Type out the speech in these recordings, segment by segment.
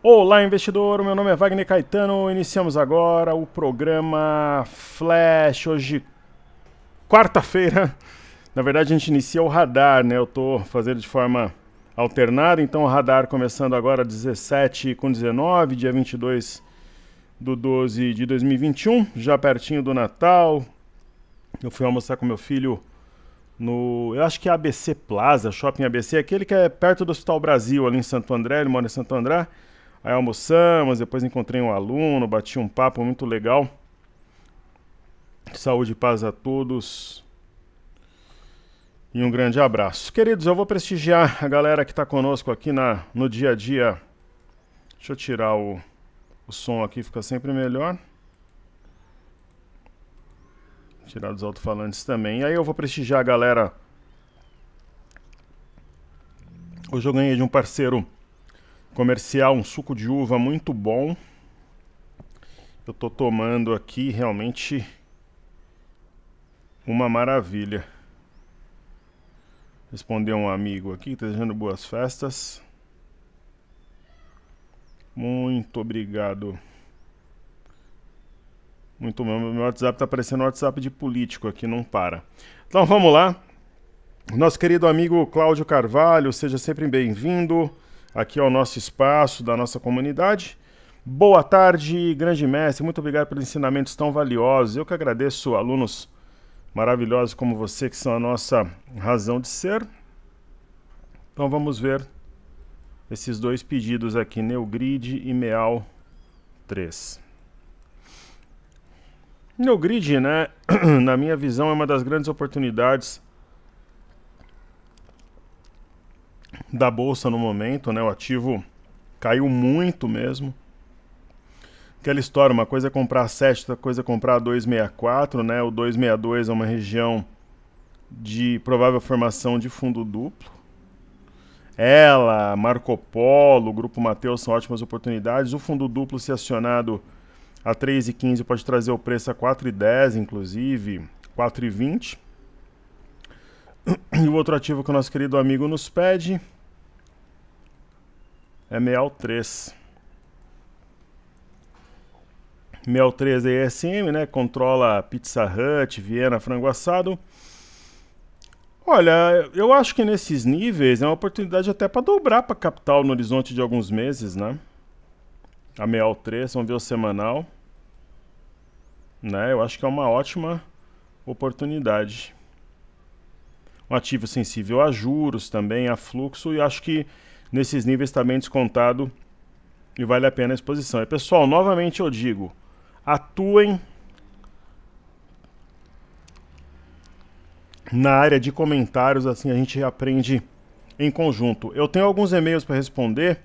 Olá, investidor. Meu nome é Wagner Caetano. Iniciamos agora o programa Flash. Hoje, quarta-feira. Na verdade, a gente inicia o radar, né? Eu tô fazendo de forma alternada. Então, o radar começando agora 17 com 19, dia 22 do 12 de 2021, já pertinho do Natal. Eu fui almoçar com meu filho no, eu acho que é ABC Plaza, Shopping ABC, aquele que é perto do Hospital Brasil, ali em Santo André, ele mora em Santo André. Aí almoçamos, depois encontrei um aluno, bati um papo muito legal. Saúde e paz a todos. E um grande abraço. Queridos, eu vou prestigiar a galera que está conosco aqui na, no dia a dia. Deixa eu tirar o, o som aqui, fica sempre melhor. Tirar dos alto-falantes também. E aí eu vou prestigiar a galera. Hoje eu ganhei de um parceiro comercial, um suco de uva muito bom. Eu tô tomando aqui realmente uma maravilha. Respondeu um amigo aqui, desejando boas festas. Muito obrigado. Muito bom. Meu WhatsApp está parecendo um WhatsApp de político aqui, não para. Então vamos lá. Nosso querido amigo Cláudio Carvalho, seja sempre bem-vindo aqui ao nosso espaço, da nossa comunidade. Boa tarde, grande mestre. Muito obrigado pelos ensinamentos tão valiosos. Eu que agradeço alunos maravilhosos como você, que são a nossa razão de ser. Então vamos ver esses dois pedidos aqui, Neogrid e Meal 3. Neogrid, né, na minha visão, é uma das grandes oportunidades da bolsa no momento, né? O ativo caiu muito mesmo. Aquela história, uma coisa é comprar 7, outra coisa é comprar 264, né? O 262 é uma região de provável formação de fundo duplo. Ela, Marco Polo, Grupo Mateus são ótimas oportunidades. O fundo duplo se acionado a 3,15 pode trazer o preço a 4,10, inclusive 4,20. E o outro ativo que o nosso querido amigo nos pede é MEAL3. MEAL3 da ESM, né? Controla Pizza Hut, Viena, frango assado. Olha, eu acho que nesses níveis é uma oportunidade até para dobrar para capital no horizonte de alguns meses, né? A MEAL3, vamos ver o semanal. Né? Eu acho que é uma ótima oportunidade. Um ativo sensível a juros também, a fluxo, e acho que nesses níveis está bem descontado e vale a pena a exposição. E é, pessoal, novamente eu digo, atuem na área de comentários, assim a gente aprende em conjunto. Eu tenho alguns e-mails para responder,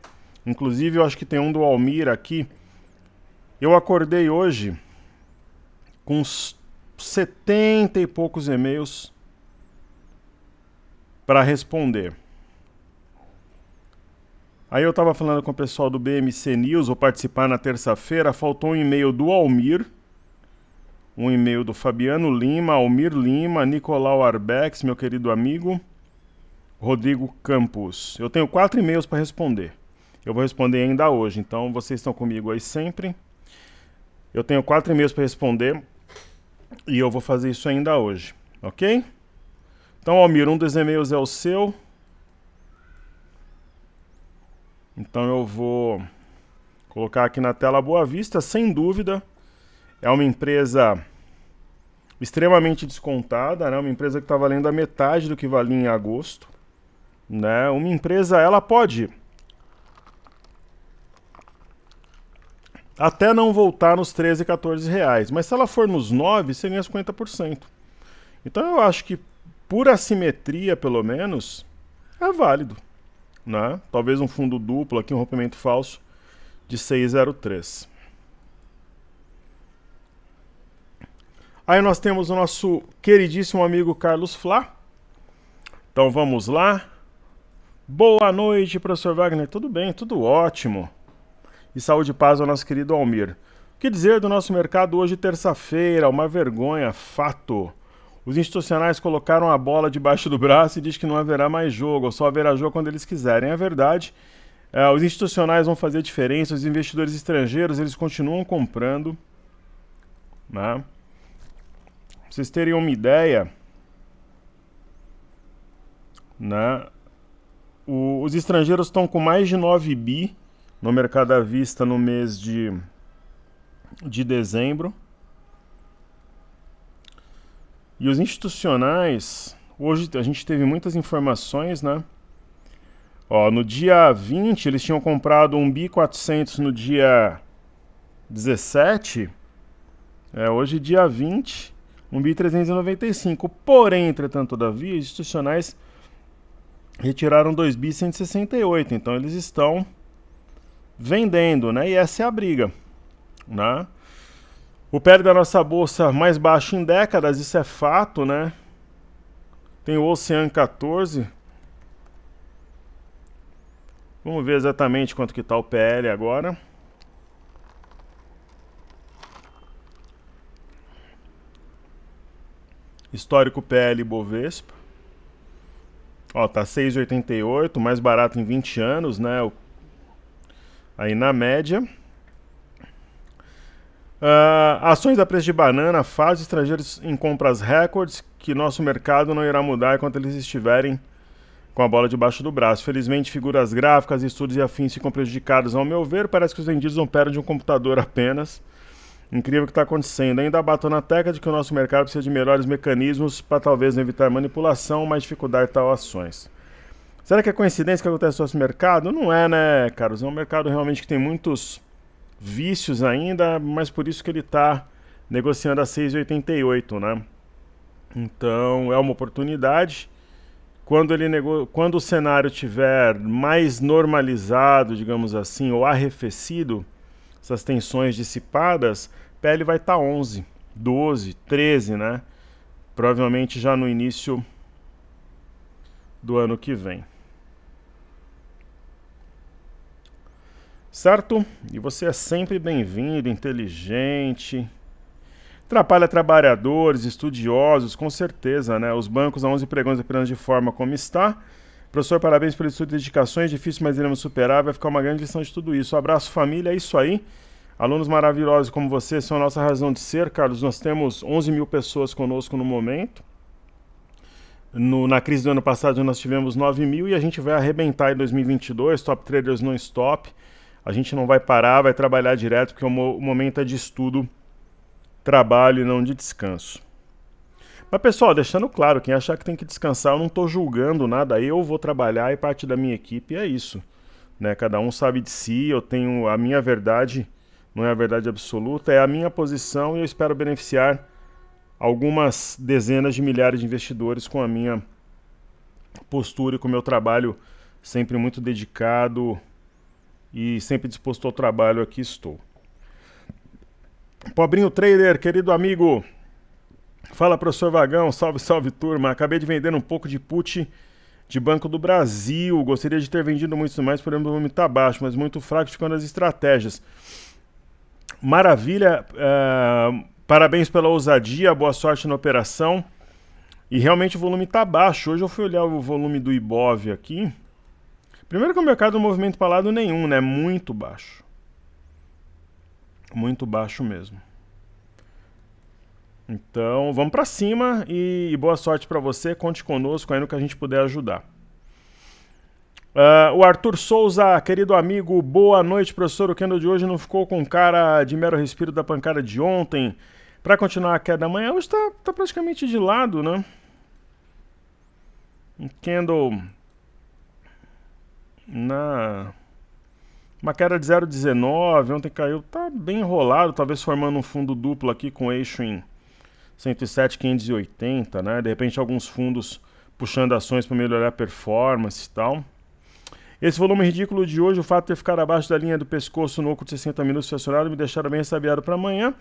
inclusive eu acho que tem um do Almir aqui. Eu acordei hoje com uns 70 e poucos e-mails para responder. Aí eu estava falando com o pessoal do BMC News, vou participar na terça-feira, faltou um e-mail do Almir, um e-mail do Fabiano Lima, Almir Lima, Nicolau Arbex, meu querido amigo, Rodrigo Campos. Eu tenho quatro e-mails para responder. Eu vou responder ainda hoje, então vocês estão comigo aí sempre. Eu tenho quatro e-mails para responder e eu vou fazer isso ainda hoje, ok? Então, Almir, um dos e-mails é o seu. Então eu vou colocar aqui na tela Boa Vista, sem dúvida. É uma empresa extremamente descontada, né? Uma empresa que está valendo a metade do que valia em agosto, né? Uma empresa, ela pode até não voltar nos 13, 14 reais, mas se ela for nos 9, você ganha 50%. Então eu acho que por assimetria, pelo menos, é válido né? Talvez um fundo duplo aqui, um rompimento falso de 603. Aí nós temos o nosso queridíssimo amigo Carlos Flá. Então vamos lá. Boa noite, professor Wagner. Tudo bem, tudo ótimo. E saúde e paz ao nosso querido Almir. O que dizer do nosso mercado hoje, terça-feira? Uma vergonha, fato. Os institucionais colocaram a bola debaixo do braço e diz que não haverá mais jogo, ou só haverá jogo quando eles quiserem. É verdade. É, os institucionais vão fazer diferença, os investidores estrangeiros, eles continuam comprando. Né? Pra vocês terem uma ideia, né? O, os estrangeiros estão com mais de 9 bi no mercado à vista no mês de, de dezembro. E os institucionais, hoje a gente teve muitas informações, né? Ó, no dia 20, eles tinham comprado um no dia 17. É, hoje, dia 20, um Porém, entretanto, todavia, os institucionais retiraram 2.168. Então, eles estão vendendo, né? E essa é a briga, né? O PL da nossa bolsa mais baixo em décadas, isso é fato, né? Tem o Ocean 14. Vamos ver exatamente quanto que está o PL agora. Histórico PL Bovespa. Ó, tá 6,88, mais barato em 20 anos, né? Aí na média. Uh, ações a preço de banana faz estrangeiros em compras recordes que nosso mercado não irá mudar enquanto eles estiverem com a bola debaixo do braço. Felizmente, figuras gráficas, estudos e afins ficam prejudicados. Ao meu ver, parece que os vendidos operam de um computador apenas. Incrível o que está acontecendo. Ainda bato na tecla de que o nosso mercado precisa de melhores mecanismos para talvez evitar manipulação, mas dificultar tal ações. Será que é coincidência que acontece no nosso mercado? Não é, né, caros? É um mercado realmente que tem muitos vícios ainda, mas por isso que ele está negociando a 6,88, né? Então é uma oportunidade. Quando, ele nego... Quando o cenário tiver mais normalizado, digamos assim, ou arrefecido, essas tensões dissipadas, PL vai estar tá 11, 12, 13, né? Provavelmente já no início do ano que vem. certo? E você é sempre bem-vindo, inteligente. Atrapalha trabalhadores, estudiosos, com certeza, né? Os bancos há 11 pregões apenas de forma como está. Professor, parabéns pelo estudo e dedicações. Difícil, mas iremos superar. Vai ficar uma grande lição de tudo isso. Um abraço, família. É isso aí. Alunos maravilhosos como vocês são a nossa razão de ser, Carlos. Nós temos 11 mil pessoas conosco no momento. No, na crise do ano passado nós tivemos 9 mil e a gente vai arrebentar em 2022. Top traders não stop a gente não vai parar, vai trabalhar direto, porque o momento é de estudo, trabalho e não de descanso. Mas pessoal, deixando claro, quem achar que tem que descansar, eu não estou julgando nada, eu vou trabalhar e parte da minha equipe é isso. Né? Cada um sabe de si, eu tenho a minha verdade, não é a verdade absoluta, é a minha posição e eu espero beneficiar algumas dezenas de milhares de investidores com a minha postura e com o meu trabalho sempre muito dedicado, e sempre disposto ao trabalho, aqui estou. Pobrinho Trader, querido amigo, fala professor Vagão, salve, salve turma. Acabei de vender um pouco de put de Banco do Brasil. Gostaria de ter vendido muito mais, porém o volume está baixo, mas muito fraco ficando as estratégias. Maravilha, uh, parabéns pela ousadia, boa sorte na operação. E realmente o volume está baixo. Hoje eu fui olhar o volume do Ibov aqui. Primeiro que o mercado não é movimento para lado nenhum, né? Muito baixo. Muito baixo mesmo. Então, vamos para cima e boa sorte para você. Conte conosco aí no que a gente puder ajudar. Uh, o Arthur Souza, querido amigo, boa noite, professor. O Kendall de hoje não ficou com cara de mero respiro da pancada de ontem. Para continuar a queda amanhã, hoje está tá praticamente de lado, né? Kendall na uma queda de 0,19, ontem caiu, tá bem enrolado, talvez formando um fundo duplo aqui com eixo em 107,580, né? De repente alguns fundos puxando ações para melhorar a performance e tal. Esse volume ridículo de hoje, o fato de ter ficado abaixo da linha do pescoço no oco de 60 minutos fracionado, me deixaram bem sabiado para amanhã.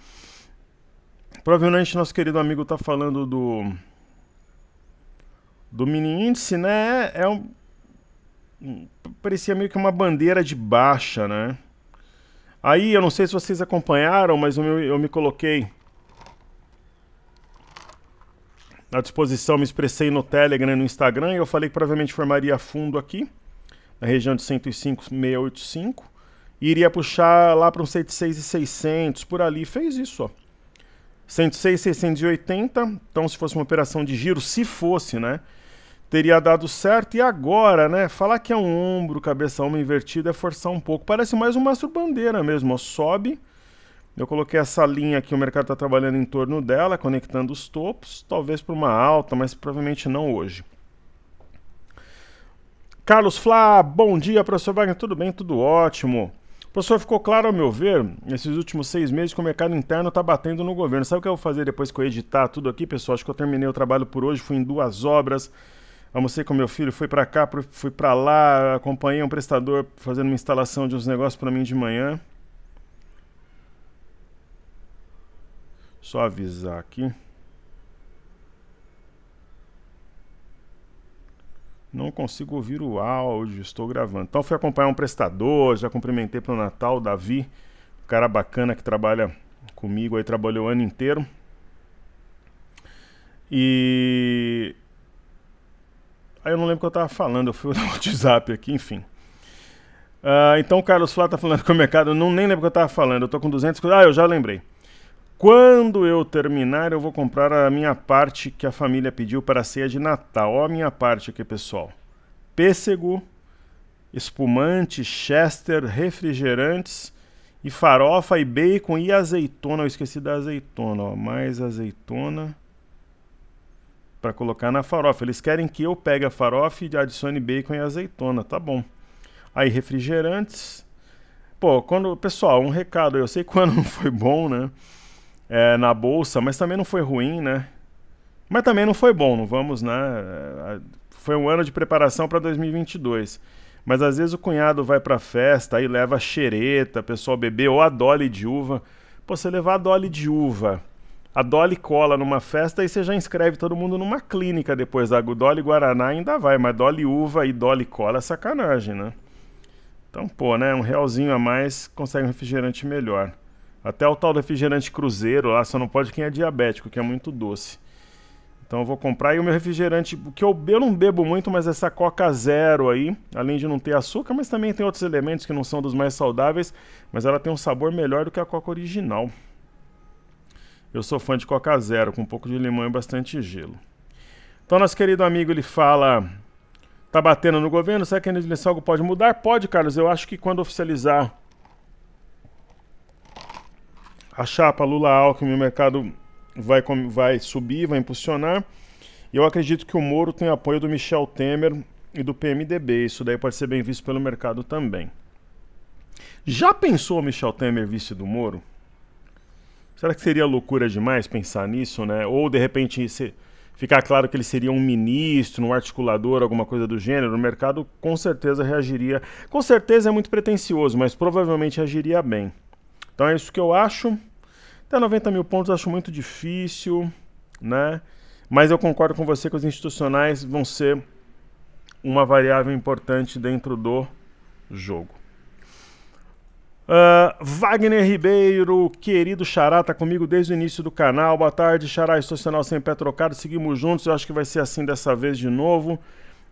Provavelmente nosso querido amigo está falando do do mini índice, né? É um parecia meio que uma bandeira de baixa, né? Aí, eu não sei se vocês acompanharam, mas eu, eu me coloquei à disposição, me expressei no Telegram e no Instagram, e eu falei que provavelmente formaria fundo aqui, na região de 105,685, e iria puxar lá para um 106,600, por ali, fez isso, ó. 106,680, então se fosse uma operação de giro, se fosse, né? teria dado certo. E agora, né? Falar que é um ombro, cabeça uma invertida é forçar um pouco. Parece mais um mastro bandeira mesmo, ó. Sobe. Eu coloquei essa linha aqui, o mercado está trabalhando em torno dela, conectando os topos, talvez para uma alta, mas provavelmente não hoje. Carlos Flá, bom dia, professor Wagner, tudo bem? Tudo ótimo. Professor, ficou claro ao meu ver, nesses últimos seis meses, que o mercado interno está batendo no governo. Sabe o que eu vou fazer depois que eu editar tudo aqui, pessoal? Acho que eu terminei o trabalho por hoje, fui em duas obras, almocei com meu filho, fui para cá, fui para lá, acompanhei um prestador fazendo uma instalação de uns negócios para mim de manhã. Só avisar aqui. Não consigo ouvir o áudio, estou gravando. Então fui acompanhar um prestador, já cumprimentei para o Natal, Davi, cara bacana que trabalha comigo aí, trabalhou o ano inteiro. E Aí eu não lembro o que eu estava falando, eu fui no WhatsApp aqui, enfim. Uh, então o Carlos Flá está falando com o mercado, eu não nem lembro o que eu estava falando, eu estou com 200... Ah, eu já lembrei. Quando eu terminar, eu vou comprar a minha parte que a família pediu para a ceia de Natal. Ó a minha parte aqui, pessoal. Pêssego, espumante, chester, refrigerantes e farofa e bacon e azeitona. Eu esqueci da azeitona, ó. Mais azeitona para colocar na farofa. Eles querem que eu pegue a farofa e adicione bacon e azeitona, tá bom. Aí refrigerantes. Pô, quando, pessoal, um recado, eu sei quando não foi bom, né? É, na bolsa, mas também não foi ruim, né? Mas também não foi bom, não vamos, né? É, foi um ano de preparação para 2022. Mas às vezes o cunhado vai pra festa, e leva xereta, pessoal bebê, ou a dole de uva. Pô, você levar a dole de uva a Dolly cola numa festa e você já inscreve todo mundo numa clínica depois. A Dolly Guaraná ainda vai, mas Dolly Uva e Dolly Cola é sacanagem, né? Então, pô, né? Um realzinho a mais consegue um refrigerante melhor. Até o tal refrigerante cruzeiro lá, só não pode quem é diabético, que é muito doce. Então eu vou comprar e o meu refrigerante, que eu, eu não bebo muito, mas essa Coca Zero aí, além de não ter açúcar, mas também tem outros elementos que não são dos mais saudáveis, mas ela tem um sabor melhor do que a Coca original. Eu sou fã de Coca Zero, com um pouco de limão e bastante gelo. Então, nosso querido amigo, ele fala: tá batendo no governo? Será que a eleição algo pode mudar? Pode, Carlos. Eu acho que quando oficializar a chapa Lula-Alckmin, o mercado vai, vai subir, vai impulsionar. E eu acredito que o Moro tem apoio do Michel Temer e do PMDB. Isso daí pode ser bem visto pelo mercado também. Já pensou Michel Temer vice do Moro? Será que seria loucura demais pensar nisso, né? Ou de repente se ficar claro que ele seria um ministro, um articulador, alguma coisa do gênero, o mercado com certeza reagiria. Com certeza é muito pretencioso, mas provavelmente agiria bem. Então é isso que eu acho. Até 90 mil pontos acho muito difícil, né? Mas eu concordo com você que os institucionais vão ser uma variável importante dentro do jogo. Uh, Wagner Ribeiro, querido Xará, tá comigo desde o início do canal. Boa tarde, Xará. Estou sem pé trocado. Seguimos juntos. Eu acho que vai ser assim dessa vez de novo.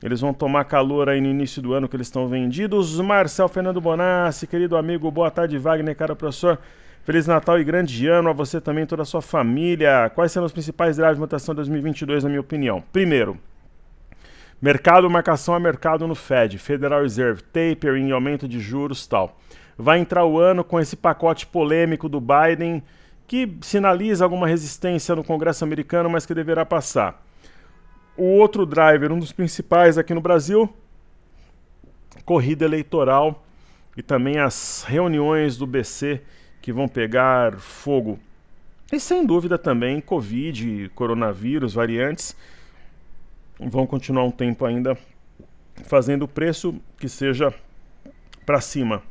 Eles vão tomar calor aí no início do ano que eles estão vendidos. Marcel Fernando Bonassi, querido amigo. Boa tarde, Wagner, cara professor. Feliz Natal e grande ano a você também, toda a sua família. Quais serão os principais drives de mutação 2022, na minha opinião? Primeiro, mercado, marcação a mercado no Fed, Federal Reserve, tapering e aumento de juros tal vai entrar o ano com esse pacote polêmico do Biden, que sinaliza alguma resistência no Congresso americano, mas que deverá passar. O outro driver, um dos principais aqui no Brasil, corrida eleitoral e também as reuniões do BC que vão pegar fogo. E sem dúvida também Covid, coronavírus, variantes vão continuar um tempo ainda fazendo o preço que seja para cima.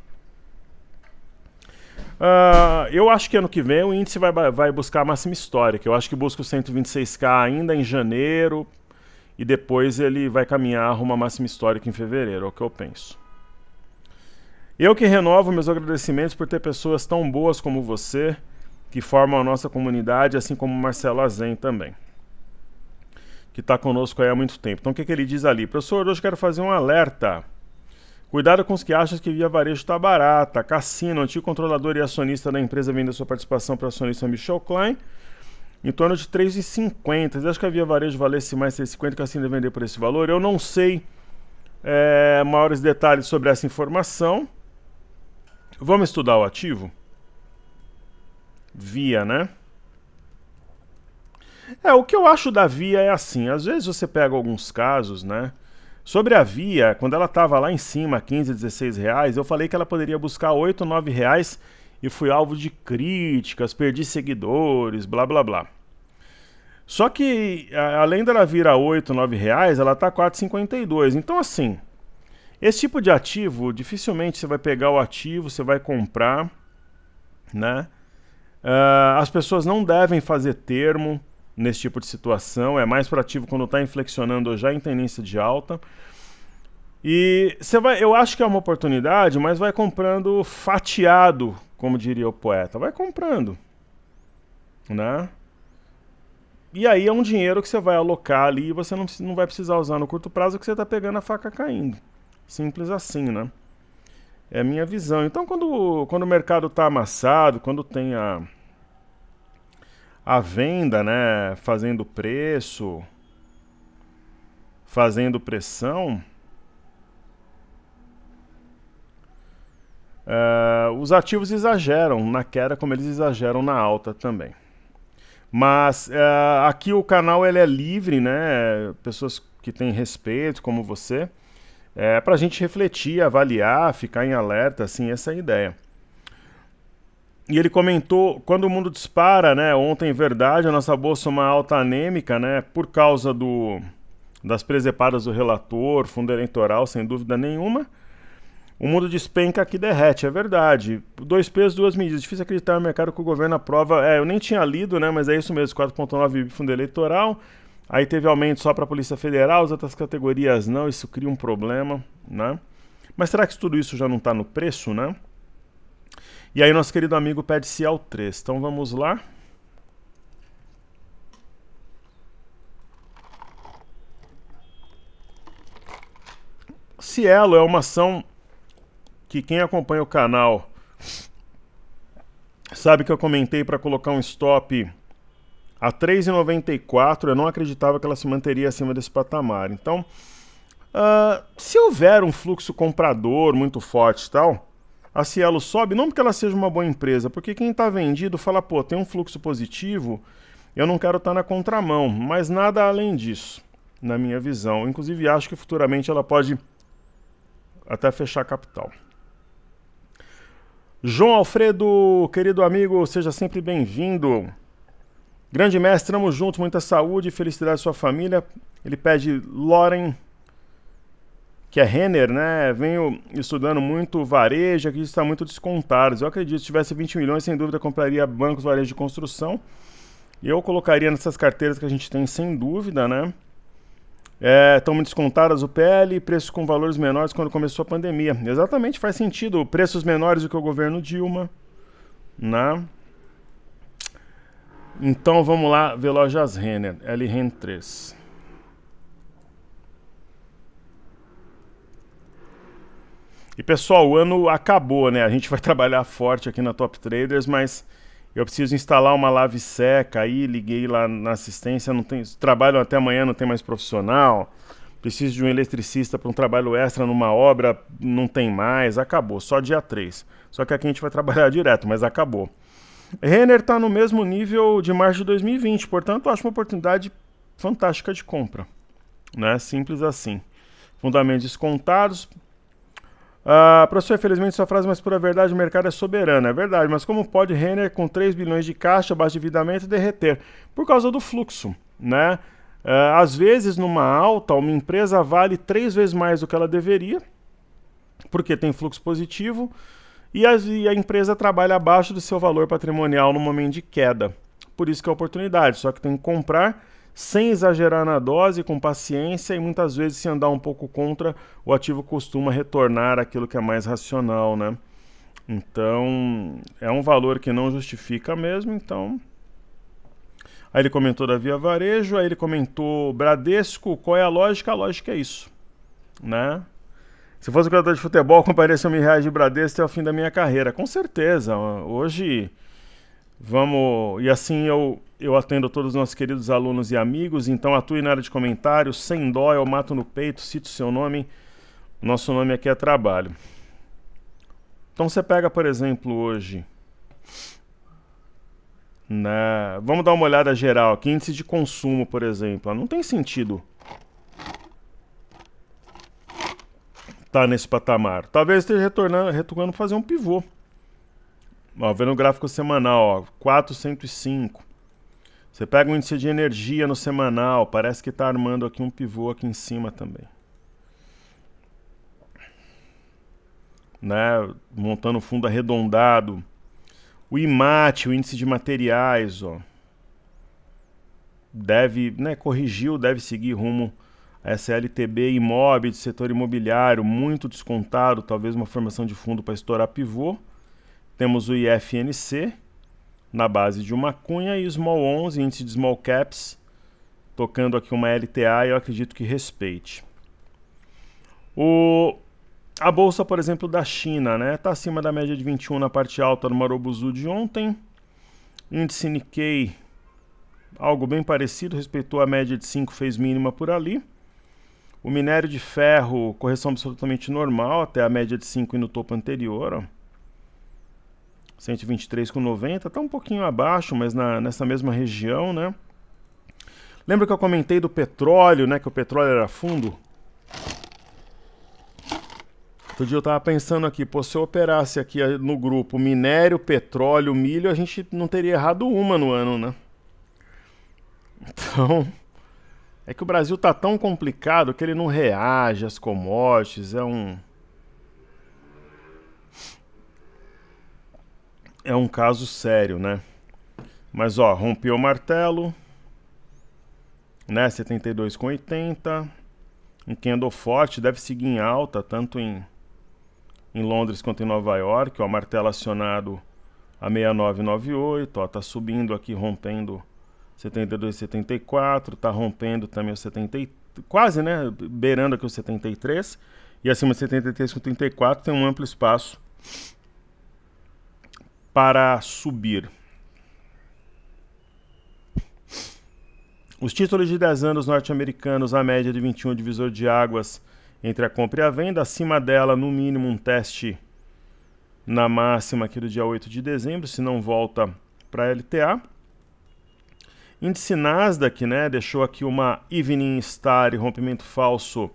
Uh, eu acho que ano que vem o índice vai, vai buscar a máxima histórica. Eu acho que busca o 126K ainda em janeiro e depois ele vai caminhar rumo à máxima histórica em fevereiro, é o que eu penso. Eu que renovo meus agradecimentos por ter pessoas tão boas como você que formam a nossa comunidade, assim como Marcelo Azen também, que está conosco aí há muito tempo. Então o que, que ele diz ali? Professor, hoje quero fazer um alerta. Cuidado com os que acham que Via Varejo está barata. Cassino, antigo controlador e acionista da empresa, vendeu sua participação para o acionista Michel Klein em torno de 3,50. Você acha que a Via Varejo valesse mais 3,50 que a vender por esse valor? Eu não sei é, maiores detalhes sobre essa informação. Vamos estudar o ativo? Via, né? É, o que eu acho da Via é assim, às vezes você pega alguns casos, né? Sobre a Via, quando ela estava lá em cima, 15, 16 reais, eu falei que ela poderia buscar 8, 9 reais e fui alvo de críticas, perdi seguidores, blá blá blá. Só que além dela virar a 8, 9 reais, ela tá 4,52. Então assim, esse tipo de ativo, dificilmente você vai pegar o ativo, você vai comprar, né? Uh, as pessoas não devem fazer termo nesse tipo de situação, é mais proativo quando está inflexionando ou já em tendência de alta. E você vai, eu acho que é uma oportunidade, mas vai comprando fatiado, como diria o poeta, vai comprando, né? E aí é um dinheiro que você vai alocar ali e você não, não vai precisar usar no curto prazo que você está pegando a faca caindo. Simples assim, né? É a minha visão. Então, quando, quando o mercado está amassado, quando tem a, a venda, né, fazendo preço, fazendo pressão, uh, os ativos exageram na queda como eles exageram na alta também. Mas uh, aqui o canal ele é livre, né? Pessoas que têm respeito, como você, é, eh, para a gente refletir, avaliar, ficar em alerta, assim, essa é a ideia. E ele comentou, quando o mundo dispara, né? Ontem, é verdade, a nossa bolsa é uma alta anêmica, né? Por causa do, das presepadas do relator, fundo eleitoral, sem dúvida nenhuma. O mundo despenca aqui derrete, é verdade. Dois pesos, duas medidas. Difícil acreditar no mercado que o governo aprova. É, eu nem tinha lido, né? Mas é isso mesmo, 4,9 fundo eleitoral. Aí teve aumento só para a Polícia Federal, as outras categorias não, isso cria um problema, né? Mas será que tudo isso já não está no preço, né? E aí nosso querido amigo pede cielo 3. Então vamos lá. Cielo é uma ação que quem acompanha o canal sabe que eu comentei para colocar um stop a 3,94. Eu não acreditava que ela se manteria acima desse patamar. Então, uh, se houver um fluxo comprador muito forte e tal, a Cielo sobe, não porque ela seja uma boa empresa, porque quem está vendido fala, pô, tem um fluxo positivo, eu não quero estar tá na contramão, mas nada além disso, na minha visão. Inclusive, acho que futuramente ela pode até fechar capital. João Alfredo, querido amigo, seja sempre bem-vindo. Grande mestre, estamos juntos, muita saúde e felicidade à sua família. Ele pede Loren que é Renner, né? Venho estudando muito varejo, aqui está muito descontados. Eu acredito, se tivesse 20 milhões, sem dúvida compraria bancos, varejo de construção. Eu colocaria nessas carteiras que a gente tem, sem dúvida, né? Estão é, descontadas o PL e preços com valores menores quando começou a pandemia. Exatamente, faz sentido. Preços menores do que o governo Dilma, né? Então vamos lá ver lojas Renner, lrn 3. E pessoal, o ano acabou, né? A gente vai trabalhar forte aqui na Top Traders, mas eu preciso instalar uma lave seca aí, liguei lá na assistência, não tem, trabalho até amanhã, não tem mais profissional. Preciso de um eletricista para um trabalho extra numa obra, não tem mais, acabou, só dia 3. Só que aqui a gente vai trabalhar direto, mas acabou. Renner está no mesmo nível de março de 2020, portanto, acho uma oportunidade fantástica de compra. Né? Simples assim. Fundamentos descontados, Uh, professor, infelizmente sua frase por é pura verdade, o mercado é soberano. É verdade, mas como pode Renner com 3 bilhões de caixa, baixo de endividamento, derreter? Por causa do fluxo, né? Ah, às vezes, numa alta, uma empresa vale três vezes mais do que ela deveria, porque tem fluxo positivo, e a, e a empresa trabalha abaixo do seu valor patrimonial no momento de queda. Por isso que é oportunidade, só que tem que comprar sem exagerar na dose, com paciência e muitas vezes se andar um pouco contra, o ativo costuma retornar aquilo que é mais racional, né? Então, é um valor que não justifica mesmo, então Aí ele comentou da Via Varejo, aí ele comentou Bradesco, qual é a lógica? A lógica é isso, né? Se fosse jogador de futebol, compraria 100 mil reais de Bradesco até o fim da minha carreira. Com certeza, hoje Vamos. E assim eu, eu atendo todos os nossos queridos alunos e amigos. Então atue na área de comentários, sem dó, eu mato no peito, cito seu nome. Nosso nome aqui é trabalho. Então você pega, por exemplo, hoje. Na... Né, vamos dar uma olhada geral aqui. Índice de consumo, por exemplo. Não tem sentido tá nesse patamar. Talvez esteja retornando, retornando fazer um pivô. Ó, vendo o gráfico semanal, ó, 405. Você pega o índice de energia no semanal, parece que está armando aqui um pivô aqui em cima também. Né? Montando fundo arredondado. O IMAT, o índice de materiais, ó, deve, né, corrigiu, deve seguir rumo a SLTB, imóvel, de setor imobiliário, muito descontado, talvez uma formação de fundo para estourar pivô. Temos o IFNC na base de uma cunha e o Small 11, índice de Small Caps, tocando aqui uma LTA eu acredito que respeite. O, a bolsa, por exemplo, da China, né? Está acima da média de 21 na parte alta do Marobuzu de ontem. Índice Nikkei, algo bem parecido, respeitou a média de 5, fez mínima por ali. O minério de ferro, correção absolutamente normal, até a média de 5 e no topo anterior. Ó. 123,90, tá um pouquinho abaixo, mas na, nessa mesma região, né? Lembra que eu comentei do petróleo, né? Que o petróleo era fundo? Outro dia eu tava pensando aqui, pô, se eu operasse aqui eh, no grupo minério, petróleo, milho, a gente não teria errado uma no ano, né? Então, é que o Brasil tá tão complicado que ele não reage às commodities, é um é um caso sério, né? Mas ó, rompeu o martelo, né? 72 com 80. Um candle forte deve seguir em alta, tanto em, em Londres quanto em Nova York. Ó, martelo acionado a 6998, ó, tá subindo aqui, rompendo 72,74, tá rompendo também o 70, quase, né, beirando aqui o 73, e acima de 73,34 tem um amplo espaço para subir. Os títulos de 10 anos norte-americanos, a média de 21 divisor de águas entre a compra e a venda, acima dela, no mínimo, um teste na máxima aqui do dia 8 de dezembro, se não volta para a LTA. Índice Nasdaq, né, deixou aqui uma evening star e rompimento falso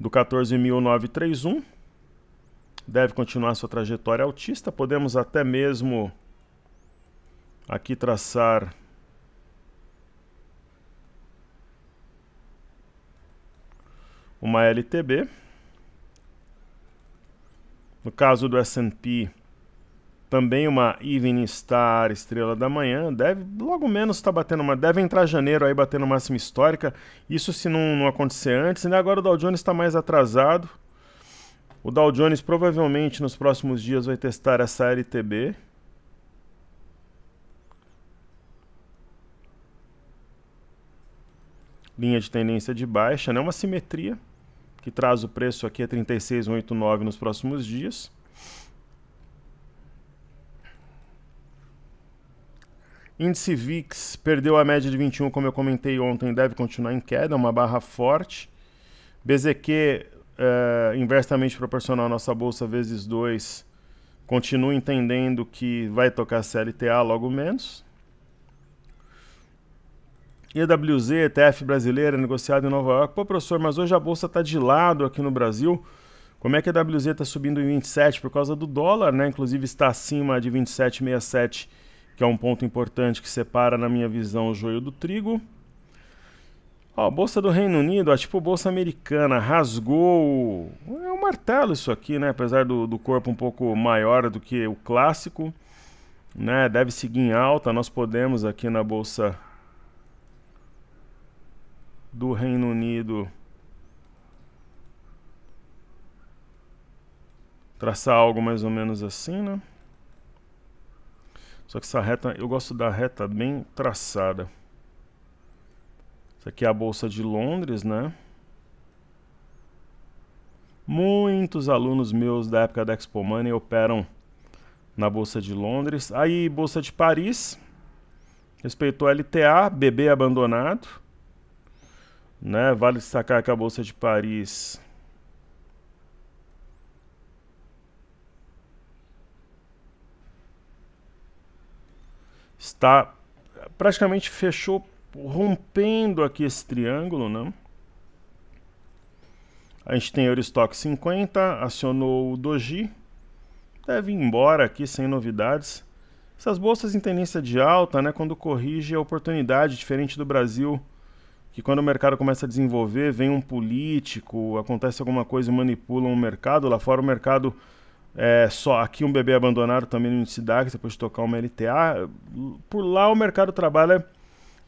do 14.931 deve continuar sua trajetória autista. Podemos até mesmo aqui traçar uma LTB. No caso do S&P, também uma Evening Star, Estrela da Manhã, deve logo menos estar tá batendo uma, deve entrar janeiro aí batendo máxima histórica, isso se não, não acontecer antes, né? Agora o Dow Jones está mais atrasado, o Dow Jones provavelmente nos próximos dias vai testar essa LTB. Linha de tendência de baixa, né? Uma simetria que traz o preço aqui a 36,89 nos próximos dias. Índice VIX perdeu a média de 21, como eu comentei ontem, deve continuar em queda, uma barra forte. BZQ é, inversamente proporcional à nossa bolsa vezes 2, continua entendendo que vai tocar CLTA logo menos. EWZ, ETF brasileira, negociado em Nova York. Pô, professor, mas hoje a bolsa está de lado aqui no Brasil. Como é que a EWZ está subindo em 27 por causa do dólar, né? Inclusive está acima de 27,67, que é um ponto importante que separa, na minha visão, o joio do trigo. Ó, bolsa do Reino Unido, ó, tipo bolsa americana, rasgou. É um martelo isso aqui, né? Apesar do, do corpo um pouco maior do que o clássico, né? Deve seguir em alta. Nós podemos aqui na bolsa do Reino Unido traçar algo mais ou menos assim, né? Só que essa reta, eu gosto da reta bem traçada. Isso aqui é a Bolsa de Londres, né? Muitos alunos meus da época da Expo Money operam na Bolsa de Londres. Aí, Bolsa de Paris, respeitou a LTA, bebê abandonado. Né? Vale destacar que a Bolsa de Paris está praticamente fechou rompendo aqui esse triângulo, né? A gente tem Eurostock 50, acionou o Doji, deve ir embora aqui sem novidades. Essas bolsas em tendência de alta, né, quando corrige a oportunidade, diferente do Brasil, que quando o mercado começa a desenvolver, vem um político, acontece alguma coisa e manipulam o mercado. Lá fora o mercado é só aqui um bebê abandonado também no índice depois de tocar uma LTA. Por lá o mercado trabalha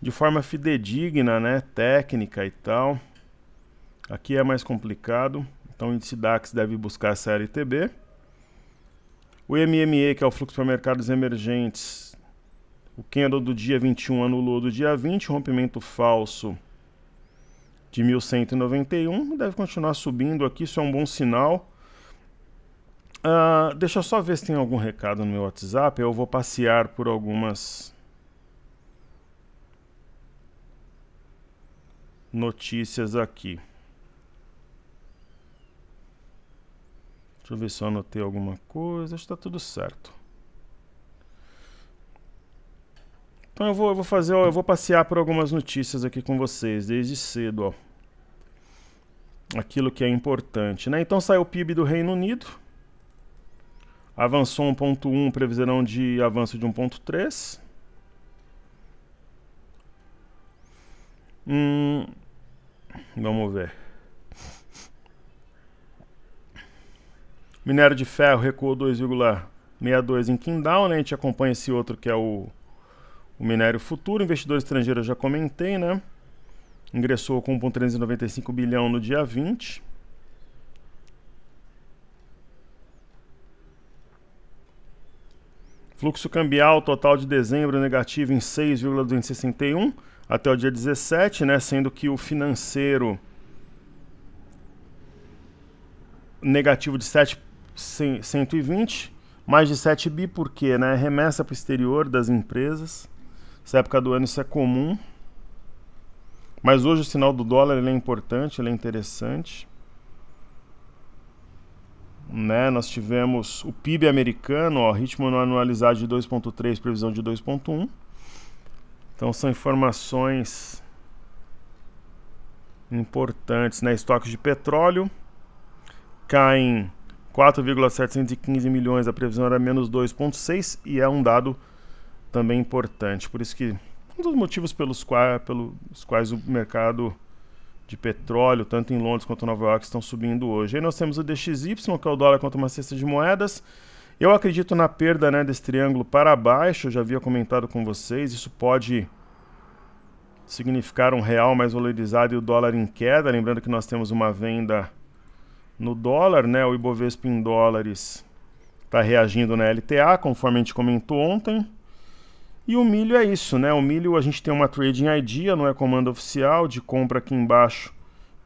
de forma fidedigna, né, técnica e tal. Aqui é mais complicado, então o índice DAX deve buscar essa LTB. O MME, que é o fluxo para mercados emergentes, o candle do dia 21 anulou do dia 20, rompimento falso de 1191, deve continuar subindo aqui, isso é um bom sinal. Uh, deixa eu só ver se tem algum recado no meu WhatsApp, eu vou passear por algumas notícias aqui. Deixa eu ver se eu anotei alguma coisa. Está tudo certo. Então eu vou, eu vou fazer, ó, eu vou passear por algumas notícias aqui com vocês desde cedo, ó. Aquilo que é importante, né? Então saiu o PIB do Reino Unido. Avançou 1.1, previsão de avanço de 1.3. Hum, Vamos ver. Minério de ferro recuou 2,62 em Kindown, né? A gente acompanha esse outro que é o, o minério futuro. Investidor estrangeiro eu já comentei, né? Ingressou com 1,395 bilhão no dia 20. Fluxo cambial total de dezembro negativo em 6,261 até o dia 17, né, sendo que o financeiro negativo de 7, 120, mais de 7 bi, porque né, é remessa para o exterior das empresas. Nessa época do ano isso é comum. Mas hoje o sinal do dólar ele é importante, ele é interessante. Né? Nós tivemos o PIB americano, ó, ritmo anualizado de 2,3, previsão de 2,1. Então são informações importantes, né? Estoques de petróleo caem 4,715 milhões, a previsão era menos 2,6 e é um dado também importante. Por isso que um dos motivos pelos quais, pelos quais o mercado de petróleo, tanto em Londres quanto em Nova York, estão subindo hoje. Aí nós temos o DXY, que é o dólar contra uma cesta de moedas. Eu acredito na perda né, desse triângulo para baixo, eu já havia comentado com vocês, isso pode significar um real mais valorizado e o dólar em queda, lembrando que nós temos uma venda no dólar, né, o Ibovespa em dólares está reagindo na LTA, conforme a gente comentou ontem. E o milho é isso, né? O milho a gente tem uma trading ID, não é comando oficial, de compra aqui embaixo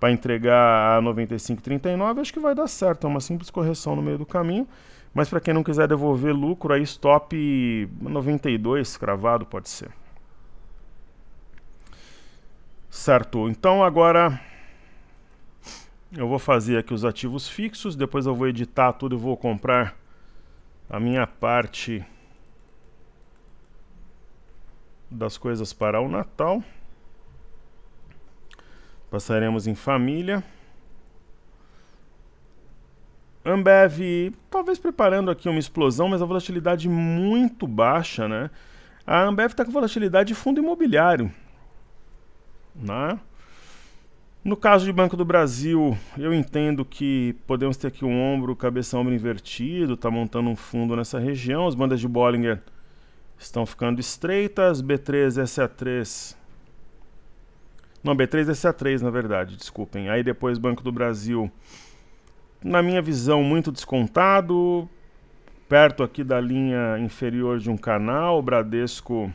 para entregar a 95,39, acho que vai dar certo, é uma simples correção no meio do caminho. Mas para quem não quiser devolver lucro, aí stop 92 cravado pode ser. Certo, então agora eu vou fazer aqui os ativos fixos, depois eu vou editar tudo e vou comprar a minha parte das coisas para o Natal. Passaremos em família. Ambev talvez preparando aqui uma explosão, mas a volatilidade muito baixa, né? A Ambev está com volatilidade de fundo imobiliário, né? No caso de Banco do Brasil, eu entendo que podemos ter aqui um ombro, cabeça ombro invertido, está montando um fundo nessa região. As bandas de Bollinger estão ficando estreitas. B3, SA3. Não, B3, SA3, na verdade, desculpem. Aí depois Banco do Brasil na minha visão, muito descontado, perto aqui da linha inferior de um canal, o Bradesco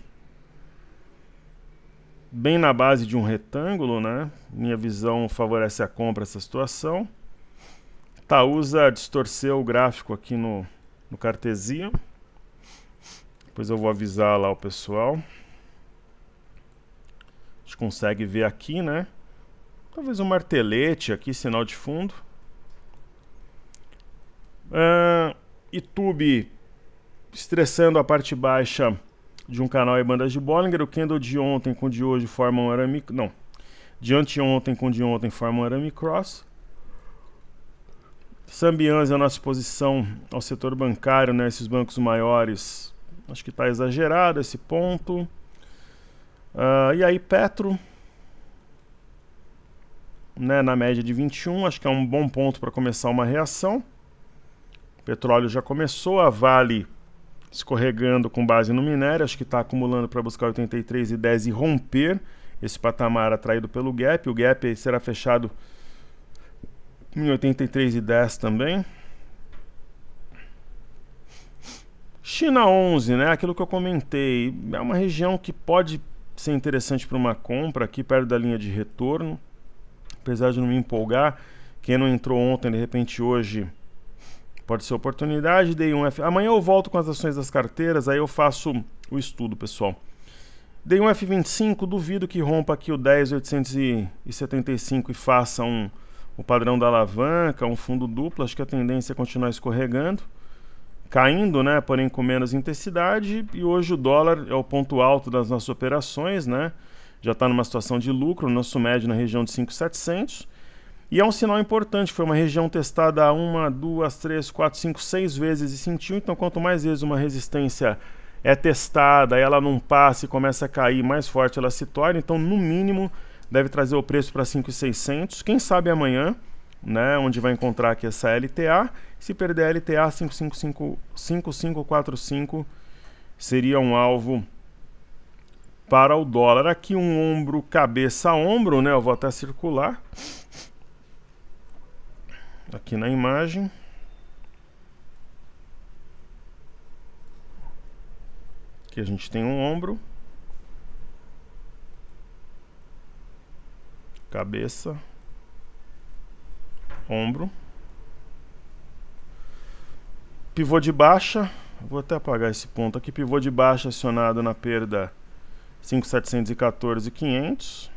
bem na base de um retângulo, né? Minha visão favorece a compra essa situação. Taúsa distorceu o gráfico aqui no, no cartesio. Depois eu vou avisar lá o pessoal. A gente consegue ver aqui, né? Talvez um martelete aqui, sinal de fundo. Uh, YouTube estressando a parte baixa de um canal e bandas de Bollinger. O Kendall de ontem com o de hoje formam um arame. Não. De anteontem com o de ontem formam um arame cross. Sambians é a nossa exposição ao setor bancário, né? Esses bancos maiores. Acho que está exagerado esse ponto. Uh, e aí, Petro. Né, na média de 21, acho que é um bom ponto para começar uma reação petróleo já começou, a Vale escorregando com base no minério, acho que está acumulando para buscar 83,10 e romper esse patamar atraído pelo gap. O gap será fechado em 83,10 também. China 11, né? Aquilo que eu comentei, é uma região que pode ser interessante para uma compra aqui perto da linha de retorno. Apesar de não me empolgar, quem não entrou ontem, de repente hoje Pode ser oportunidade, dei um F. Amanhã eu volto com as ações das carteiras, aí eu faço o estudo, pessoal. Dei um F25, duvido que rompa aqui o 10,875 e faça um, o padrão da alavanca, um fundo duplo. Acho que a tendência é continuar escorregando, caindo, né? Porém com menos intensidade. E hoje o dólar é o ponto alto das nossas operações, né? Já está numa situação de lucro, nosso médio na região de 5,700. E é um sinal importante, foi uma região testada uma, duas, três, quatro, cinco, seis vezes e sentiu. Então, quanto mais vezes uma resistência é testada, ela não passa e começa a cair, mais forte ela se torna. Então, no mínimo, deve trazer o preço para 5,600. Quem sabe amanhã, né, onde vai encontrar aqui essa LTA. Se perder a LTA, 5545 seria um alvo para o dólar. Aqui um ombro, cabeça, ombro, né? Eu vou até circular aqui na imagem. Aqui a gente tem um ombro. Cabeça. Ombro. Pivô de baixa. Vou até apagar esse ponto aqui. Pivô de baixa acionado na perda 5.714.500. e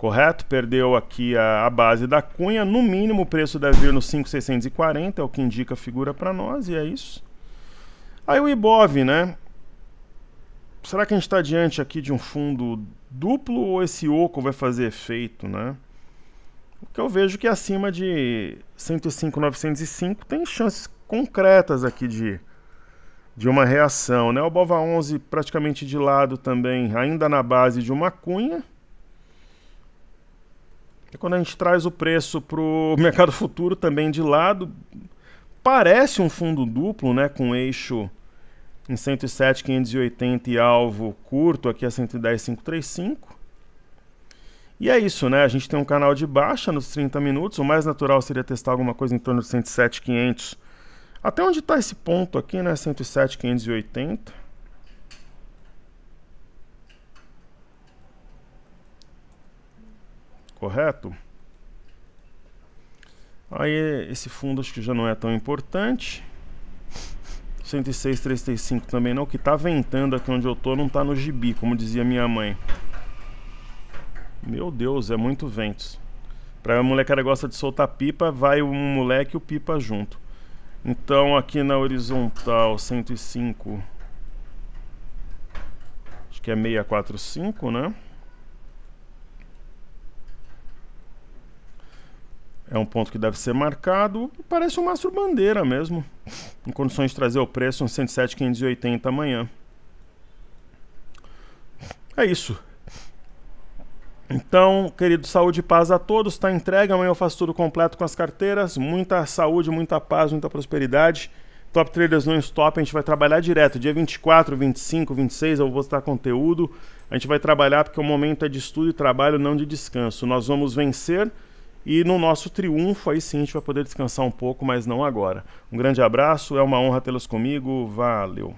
correto? Perdeu aqui a, a, base da cunha, no mínimo o preço deve vir no 5,640, é o que indica a figura para nós, e é isso. Aí o Ibov, né? Será que a gente está diante aqui de um fundo duplo ou esse oco vai fazer efeito, né? O que eu vejo que é acima de 105,905 tem chances concretas aqui de, de uma reação, né? O Bova 11 praticamente de lado também, ainda na base de uma cunha. E é quando a gente traz o preço para o mercado futuro também de lado, parece um fundo duplo, né, com eixo em 107, 580 e alvo curto aqui a é 110, 535. E é isso, né? A gente tem um canal de baixa nos 30 minutos. O mais natural seria testar alguma coisa em torno de 107, 500. Até onde está esse ponto aqui, né? 107, 580. correto? Aí esse fundo acho que já não é tão importante. 106,35 também não, que tá ventando aqui onde eu tô, não tá no gibi, como dizia minha mãe. Meu Deus, é muito ventos. Pra molecada gosta de soltar pipa, vai um moleque e o pipa junto. Então aqui na horizontal 105 Acho que é 645, né? é um ponto que deve ser marcado. Parece um mastro bandeira mesmo. Em condições de trazer o preço, um 107,580 amanhã. É isso. Então, querido, saúde e paz a todos. Está entregue. Amanhã eu faço tudo completo com as carteiras. Muita saúde, muita paz, muita prosperidade. Top Traders não stop. A gente vai trabalhar direto. Dia 24, 25, 26 eu vou postar conteúdo. A gente vai trabalhar porque o momento é de estudo e trabalho, não de descanso. Nós vamos vencer e no nosso triunfo, aí sim a gente vai poder descansar um pouco, mas não agora. Um grande abraço, é uma honra tê-los comigo, valeu!